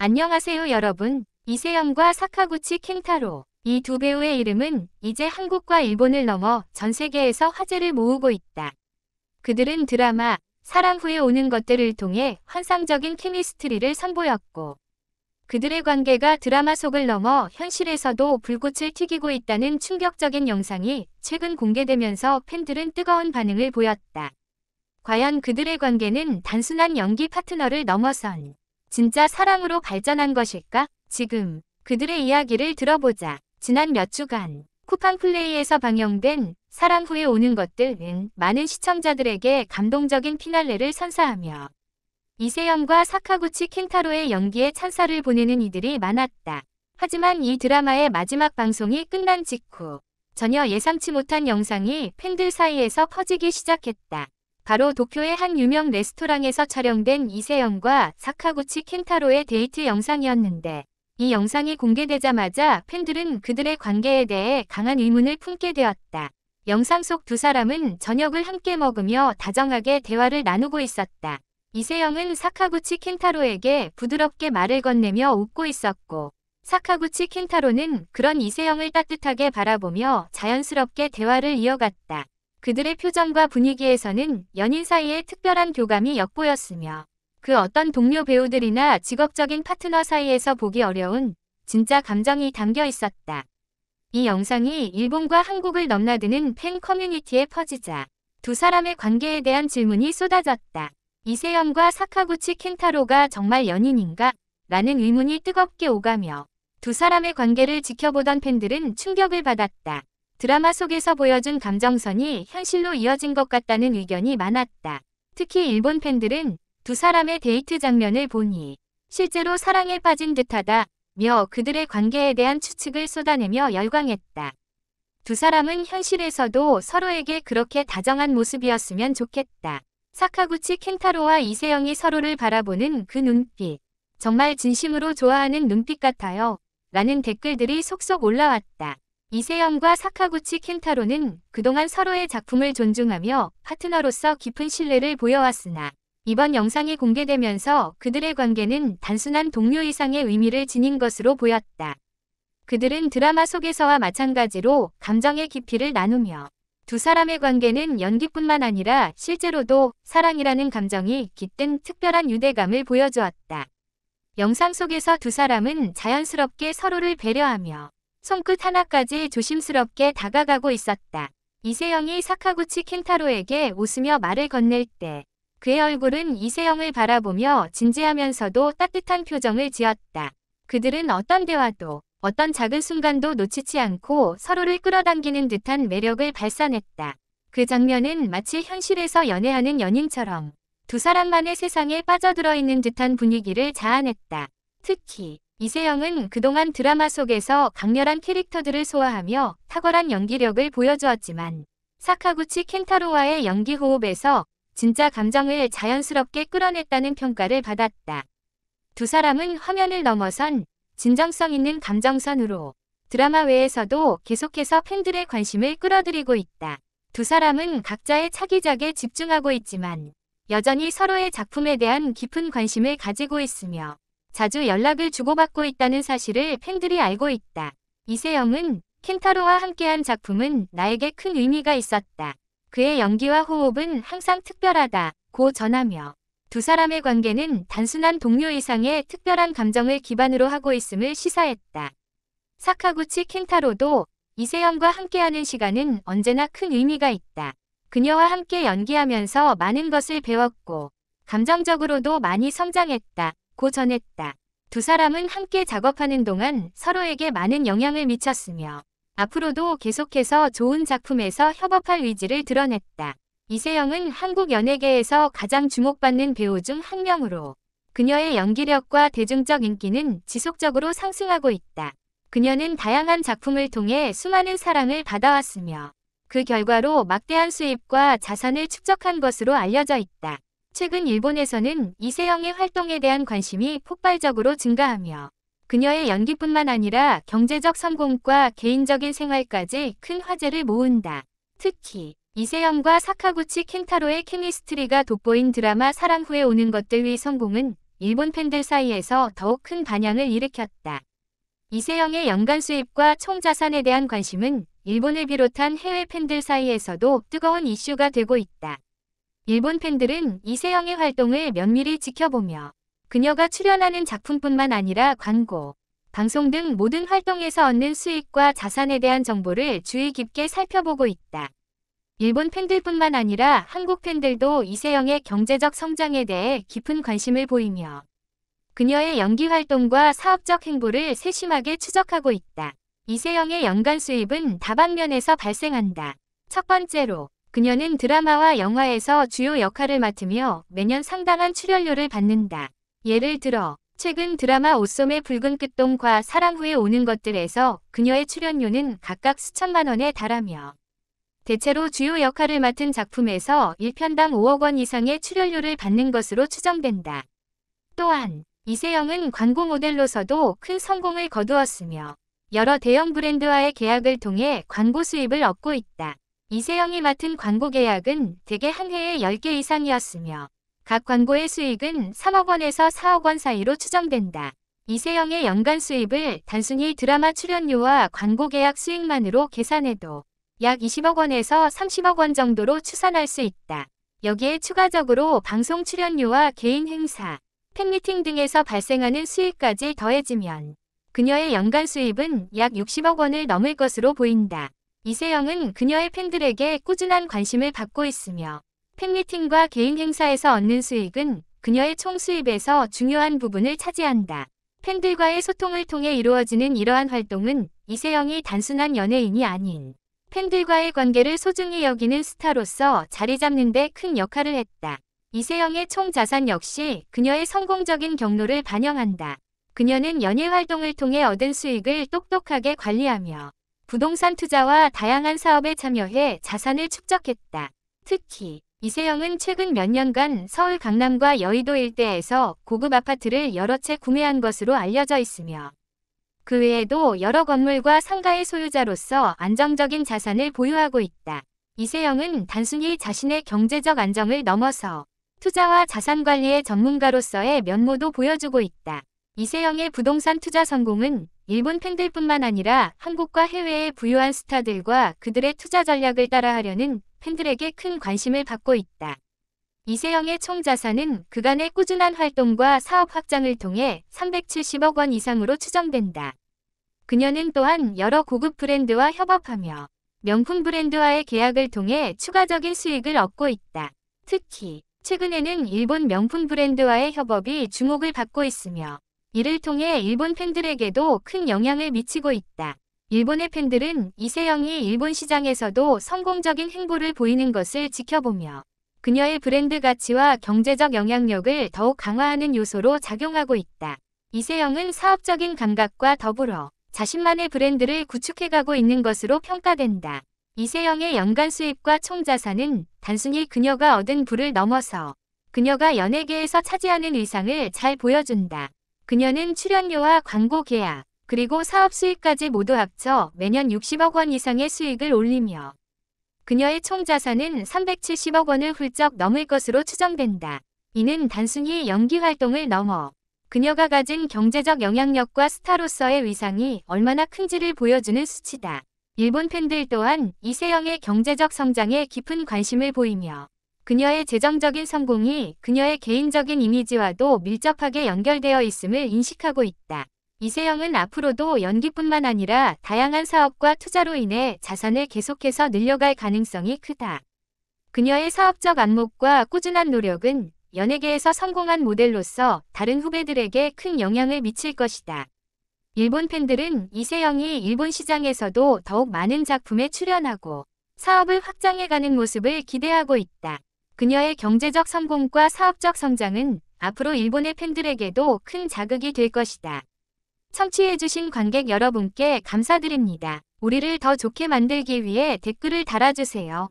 안녕하세요 여러분. 이세영과 사카구치 킹타로 이 두 배우의 이름은 이제 한국과 일본을 넘어 전 세계에서 화제를 모으고 있다. 그들은 드라마 사랑 후에 오는 것들을 통해 환상적인 케미스트리를 선보였고 그들의 관계가 드라마 속을 넘어 현실에서도 불꽃을 튀기고 있다는 충격적인 영상이 최근 공개되면서 팬들은 뜨거운 반응을 보였다. 과연 그들의 관계는 단순한 연기 파트너를 넘어선 진짜 사랑으로 발전한 것일까? 지금 그들의 이야기를 들어보자. 지난 몇 주간 쿠팡 플레이에서 방영된 사랑 후에 오는 것들은 많은 시청자들에게 감동적인 피날레를 선사하며 이세영과 사카구치 킨타로의 연기에 찬사를 보내는 이들이 많았다. 하지만 이 드라마의 마지막 방송이 끝난 직후 전혀 예상치 못한 영상이 팬들 사이에서 퍼지기 시작했다. 바로 도쿄의 한 유명 레스토랑에서 촬영된 이세영과 사카구치 켄타로의 데이트 영상이었는데 이 영상이 공개되자마자 팬들은 그들의 관계에 대해 강한 의문을 품게 되었다. 영상 속 두 사람은 저녁을 함께 먹으며 다정하게 대화를 나누고 있었다. 이세영은 사카구치 켄타로에게 부드럽게 말을 건네며 웃고 있었고 사카구치 켄타로는 그런 이세영을 따뜻하게 바라보며 자연스럽게 대화를 이어갔다. 그들의 표정과 분위기에서는 연인 사이의 특별한 교감이 엿보였으며 그 어떤 동료 배우들이나 직업적인 파트너 사이에서 보기 어려운 진짜 감정이 담겨 있었다. 이 영상이 일본과 한국을 넘나드는 팬 커뮤니티에 퍼지자 두 사람의 관계에 대한 질문이 쏟아졌다. 이세영과 사카구치 켄타로가 정말 연인인가? 라는 의문이 뜨겁게 오가며 두 사람의 관계를 지켜보던 팬들은 충격을 받았다. 드라마 속에서 보여준 감정선이 현실로 이어진 것 같다는 의견이 많았다. 특히 일본 팬들은 두 사람의 데이트 장면을 보니 실제로 사랑에 빠진 듯하다 며 그들의 관계에 대한 추측을 쏟아내며 열광했다. 두 사람은 현실에서도 서로에게 그렇게 다정한 모습이었으면 좋겠다. 사카구치 켄타로와 이세영이 서로를 바라보는 그 눈빛. 정말 진심으로 좋아하는 눈빛 같아요. 라는 댓글들이 속속 올라왔다. 이세영과 사카구치 켄타로는 그동안 서로의 작품을 존중하며 파트너로서 깊은 신뢰를 보여왔으나 이번 영상이 공개되면서 그들의 관계는 단순한 동료 이상의 의미를 지닌 것으로 보였다. 그들은 드라마 속에서와 마찬가지로 감정의 깊이를 나누며 두 사람의 관계는 연기뿐만 아니라 실제로도 사랑이라는 감정이 깃든 특별한 유대감을 보여주었다. 영상 속에서 두 사람은 자연스럽게 서로를 배려하며 손끝 하나까지 조심스럽게 다가가고 있었다. 이세영이 사카구치 켄타로에게 웃으며 말을 건넬 때 그의 얼굴은 이세영을 바라보며 진지하면서도 따뜻한 표정을 지었다. 그들은 어떤 대화도 어떤 작은 순간도 놓치지 않고 서로를 끌어당기는 듯한 매력을 발산했다. 그 장면은 마치 현실에서 연애하는 연인처럼 두 사람만의 세상에 빠져들어 있는 듯한 분위기를 자아냈다. 특히 이세영은 그동안 드라마 속에서 강렬한 캐릭터들을 소화하며 탁월한 연기력을 보여주었지만 사카구치 켄타로와의 연기 호흡에서 진짜 감정을 자연스럽게 끌어냈다는 평가를 받았다. 두 사람은 화면을 넘어선 진정성 있는 감정선으로 드라마 외에서도 계속해서 팬들의 관심을 끌어들이고 있다. 두 사람은 각자의 차기작에 집중하고 있지만 여전히 서로의 작품에 대한 깊은 관심을 가지고 있으며 자주 연락을 주고받고 있다는 사실을 팬들이 알고 있다. 이세영은 켄타로와 함께한 작품은 나에게 큰 의미가 있었다. 그의 연기와 호흡은 항상 특별하다. 고 전하며 두 사람의 관계는 단순한 동료 이상의 특별한 감정을 기반으로 하고 있음을 시사했다. 사카구치 켄타로도 이세영과 함께하는 시간은 언제나 큰 의미가 있다. 그녀와 함께 연기하면서 많은 것을 배웠고 감정적으로도 많이 성장했다. 고 전했다. 두 사람은 함께 작업하는 동안 서로에게 많은 영향을 미쳤으며 앞으로도 계속해서 좋은 작품에서 협업할 의지를 드러냈다. 이세영은 한국 연예계에서 가장 주목받는 배우 중 한 명으로 그녀의 연기력과 대중적 인기는 지속적으로 상승하고 있다. 그녀는 다양한 작품을 통해 수많은 사랑을 받아왔으며 그 결과로 막대한 수입과 자산을 축적한 것으로 알려져 있다. 최근 일본에서는 이세영의 활동에 대한 관심이 폭발적으로 증가하며 그녀의 연기뿐만 아니라 경제적 성공과 개인적인 생활까지 큰 화제를 모은다. 특히 이세영과 사카구치 켄타로의 케미스트리가 돋보인 드라마 사랑 후에 오는 것들 위 성공은 일본 팬들 사이에서 더욱 큰 반향을 일으켰다. 이세영의 연간 수입과 총 자산에 대한 관심은 일본을 비롯한 해외 팬들 사이에서도 뜨거운 이슈가 되고 있다. 일본 팬들은 이세영의 활동을 면밀히 지켜보며 그녀가 출연하는 작품뿐만 아니라 광고, 방송 등 모든 활동에서 얻는 수익과 자산에 대한 정보를 주의 깊게 살펴보고 있다. 일본 팬들뿐만 아니라 한국 팬들도 이세영의 경제적 성장에 대해 깊은 관심을 보이며 그녀의 연기 활동과 사업적 행보를 세심하게 추적하고 있다. 이세영의 연간 수입은 다방면에서 발생한다. 첫 번째로 그녀는 드라마와 영화에서 주요 역할을 맡으며 매년 상당한 출연료를 받는다. 예를 들어 최근 드라마 옷솜의 붉은 끝동과 사랑 후에 오는 것들에서 그녀의 출연료는 각각 수천만 원에 달하며 대체로 주요 역할을 맡은 작품에서 1편당 5억 원 이상의 출연료를 받는 것으로 추정된다. 또한 이세영은 광고 모델로서도 큰 성공을 거두었으며 여러 대형 브랜드와의 계약을 통해 광고 수입을 얻고 있다. 이세영이 맡은 광고 계약은 대개 한 해에 10개 이상이었으며 각 광고의 수익은 3억 원에서 4억 원 사이로 추정된다. 이세영의 연간 수입을 단순히 드라마 출연료와 광고 계약 수익만으로 계산해도 약 20억 원에서 30억 원 정도로 추산할 수 있다. 여기에 추가적으로 방송 출연료와 개인 행사, 팬미팅 등에서 발생하는 수익까지 더해지면 그녀의 연간 수입은 약 60억 원을 넘을 것으로 보인다. 이세영은 그녀의 팬들에게 꾸준한 관심을 받고 있으며 팬미팅과 개인 행사에서 얻는 수익은 그녀의 총 수입에서 중요한 부분을 차지한다. 팬들과의 소통을 통해 이루어지는 이러한 활동은 이세영이 단순한 연예인이 아닌 팬들과의 관계를 소중히 여기는 스타로서 자리 잡는 데 큰 역할을 했다. 이세영의 총 자산 역시 그녀의 성공적인 경로를 반영한다. 그녀는 연예 활동을 통해 얻은 수익을 똑똑하게 관리하며 부동산 투자와 다양한 사업에 참여해 자산을 축적했다. 특히 이세영은 최근 몇 년간 서울 강남과 여의도 일대에서 고급 아파트를 여러 채 구매한 것으로 알려져 있으며 그 외에도 여러 건물과 상가의 소유자로서 안정적인 자산을 보유하고 있다. 이세영은 단순히 자신의 경제적 안정을 넘어서 투자와 자산 관리의 전문가로서의 면모도 보여주고 있다. 이세영의 부동산 투자 성공은 일본 팬들뿐만 아니라 한국과 해외의 부유한 스타들과 그들의 투자 전략을 따라하려는 팬들에게 큰 관심을 받고 있다. 이세영의 총 자산은 그간의 꾸준한 활동과 사업 확장을 통해 370억 원 이상으로 추정된다. 그녀는 또한 여러 고급 브랜드와 협업하며 명품 브랜드와의 계약을 통해 추가적인 수익을 얻고 있다. 특히 최근에는 일본 명품 브랜드와의 협업이 주목을 받고 있으며 이를 통해 일본 팬들에게도 큰 영향을 미치고 있다. 일본의 팬들은 이세영이 일본 시장에서도 성공적인 행보를 보이는 것을 지켜보며 그녀의 브랜드 가치와 경제적 영향력을 더욱 강화하는 요소로 작용하고 있다. 이세영은 사업적인 감각과 더불어 자신만의 브랜드를 구축해가고 있는 것으로 평가된다. 이세영의 연간 수입과 총자산은 단순히 그녀가 얻은 부를 넘어서 그녀가 연예계에서 차지하는 위상을 잘 보여준다. 그녀는 출연료와 광고 계약, 그리고 사업 수익까지 모두 합쳐 매년 60억 원 이상의 수익을 올리며 그녀의 총 자산은 370억 원을 훌쩍 넘을 것으로 추정된다. 이는 단순히 연기 활동을 넘어 그녀가 가진 경제적 영향력과 스타로서의 위상이 얼마나 큰지를 보여주는 수치다. 일본 팬들 또한 이세영의 경제적 성장에 깊은 관심을 보이며 그녀의 재정적인 성공이 그녀의 개인적인 이미지와도 밀접하게 연결되어 있음을 인식하고 있다. 이세영은 앞으로도 연기뿐만 아니라 다양한 사업과 투자로 인해 자산을 계속해서 늘려갈 가능성이 크다. 그녀의 사업적 안목과 꾸준한 노력은 연예계에서 성공한 모델로서 다른 후배들에게 큰 영향을 미칠 것이다. 일본 팬들은 이세영이 일본 시장에서도 더욱 많은 작품에 출연하고 사업을 확장해가는 모습을 기대하고 있다. 그녀의 경제적 성공과 사업적 성장은 앞으로 일본의 팬들에게도 큰 자극이 될 것이다. 청취해주신 관객 여러분께 감사드립니다. 우리를 더 좋게 만들기 위해 댓글을 달아주세요.